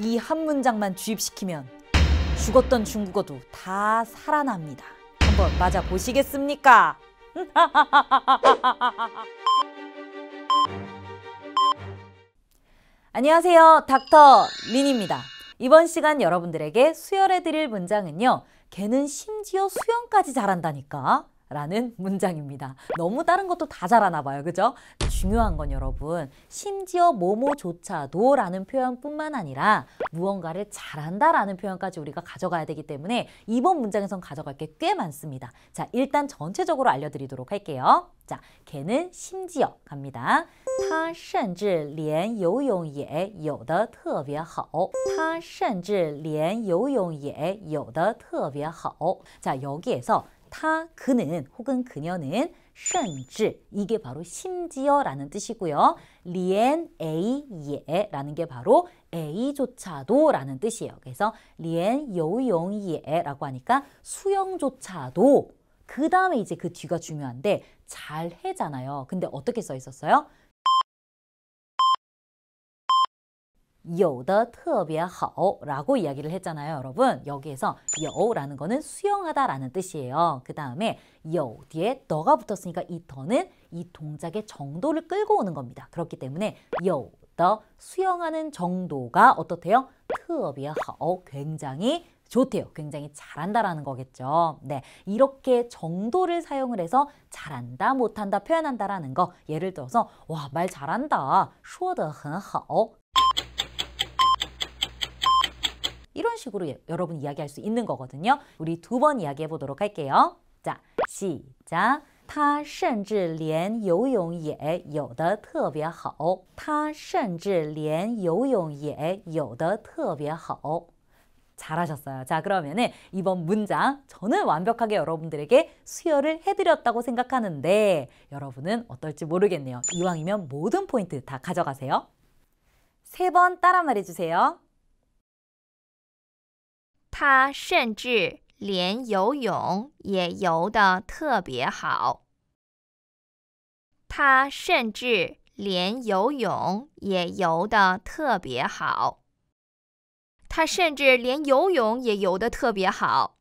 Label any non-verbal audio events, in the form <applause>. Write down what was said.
이 한 문장만 주입시키면 죽었던 중국어도 다 살아납니다. 한번 맞아 보시겠습니까? <laughs> 안녕하세요. 닥터 린입니다. 이번 시간 여러분들에게 수혈해드릴 문장은요. 걔는 심지어 수영까지 잘한다니까. 라는 문장입니다. 너무 다른 것도 다 잘하나 봐요. 그죠? 중요한 건 여러분 심지어 뭐뭐조차도 라는 표현뿐만 아니라 무언가를 잘한다 라는 표현까지 우리가 가져가야 되기 때문에 이번 문장에선 가져갈 게 꽤 많습니다. 자 일단 전체적으로 알려드리도록 할게요. 자 걔는 심지어 갑니다. 他甚至连游泳也有的特别好他甚至连游泳也有的特别好자 여기에서 타 그는 혹은 그녀는 甚至 이게 바로 심지어라는 뜻이고요. 리엔 에이 예라는 게 바로 에이조차도라는 뜻이에요. 그래서 리엔 요용 예라고 하니까 수영조차도 그 다음에 이제 그 뒤가 중요한데 잘해잖아요. 근데 어떻게 써 있었어요? 有더 特别好라고 이야기를 했잖아요, 여러분. 여기에서 有라는 거는 수영하다라는 뜻이에요. 그 다음에 有 뒤에 너가 붙었으니까 이 더는 이 동작의 정도를 끌고 오는 겁니다. 그렇기 때문에 有더 수영하는 정도가 어떻대요? 特别好 굉장히 좋대요. 굉장히 잘한다라는 거겠죠. 네, 이렇게 정도를 사용을 해서 잘한다, 못한다, 표현한다라는 거 예를 들어서 와, 말 잘한다, 说得很好 이런 식으로 예, 여러분 이야기할 수 있는 거거든요. 우리 두 번 이야기해 보도록 할게요. 자, 시작. 他甚至连游泳也游得特别好.他甚至连游泳也游得特别好. 잘하셨어요. 자 그러면은 이번 문장 저는 완벽하게 여러분들에게 수혈을 해드렸다고 생각하는데 여러분은 어떨지 모르겠네요. 이왕이면 모든 포인트 다 가져가세요. 세 번 따라 말해주세요. 他甚至连游泳也游得特别好。他甚至连游泳也游得特别好。他甚至连游泳也游得特别好。